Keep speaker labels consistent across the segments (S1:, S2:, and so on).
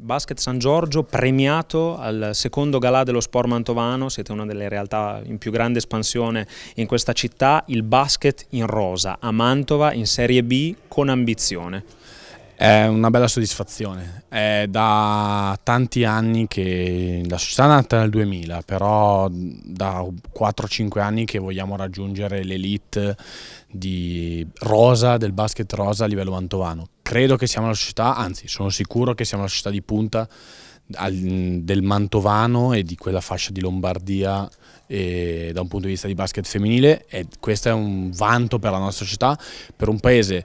S1: Basket San Giorgio premiato al secondo galà dello sport mantovano, siete una delle realtà in più grande espansione in questa città, il basket in rosa a Mantova in Serie B con ambizione. È una bella soddisfazione, è
S2: da tanti anni che la società è nata nel 2000, però da 4-5 anni che vogliamo raggiungere l'elite di rosa, del basket rosa a livello mantovano credo che siamo la società, anzi sono sicuro che siamo la società di punta del Mantovano e di quella fascia di Lombardia e, da un punto di vista di basket femminile e questo è un vanto per la nostra società, per un paese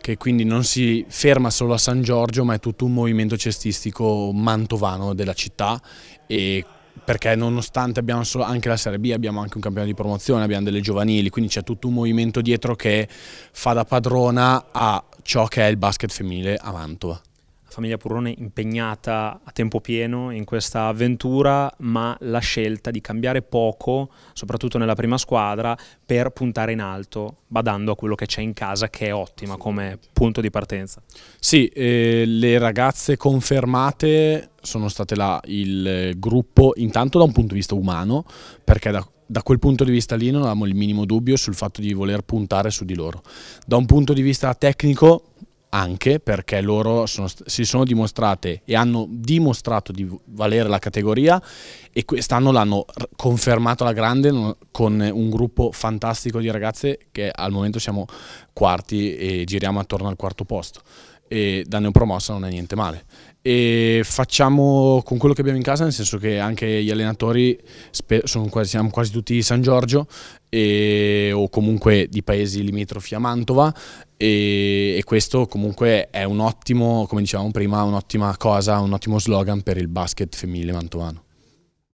S2: che quindi non si ferma solo a San Giorgio ma è tutto un movimento cestistico mantovano della città e perché nonostante abbiamo anche la Serie B, abbiamo anche un campione di promozione, abbiamo delle giovanili, quindi c'è tutto un movimento dietro che fa da padrona a ciò che è il basket femminile a Mantova
S1: La famiglia Purrone impegnata a tempo pieno in questa avventura, ma la scelta di cambiare poco, soprattutto nella prima squadra, per puntare in alto, badando a quello che c'è in casa, che è ottima come punto di partenza. Sì, eh, le ragazze
S2: confermate sono state là il eh, gruppo, intanto da un punto di vista umano, perché da da quel punto di vista lì non avevamo il minimo dubbio sul fatto di voler puntare su di loro. Da un punto di vista tecnico anche perché loro sono, si sono dimostrate e hanno dimostrato di valere la categoria e quest'anno l'hanno confermato alla grande con un gruppo fantastico di ragazze che al momento siamo quarti e giriamo attorno al quarto posto e da neopromossa non è niente male. E facciamo con quello che abbiamo in casa, nel senso che anche gli allenatori quasi, siamo quasi tutti di San Giorgio e, o comunque di paesi limitrofi a Mantova e, e questo comunque è un ottimo, come dicevamo prima, un'ottima cosa, un ottimo slogan per il basket femminile mantovano.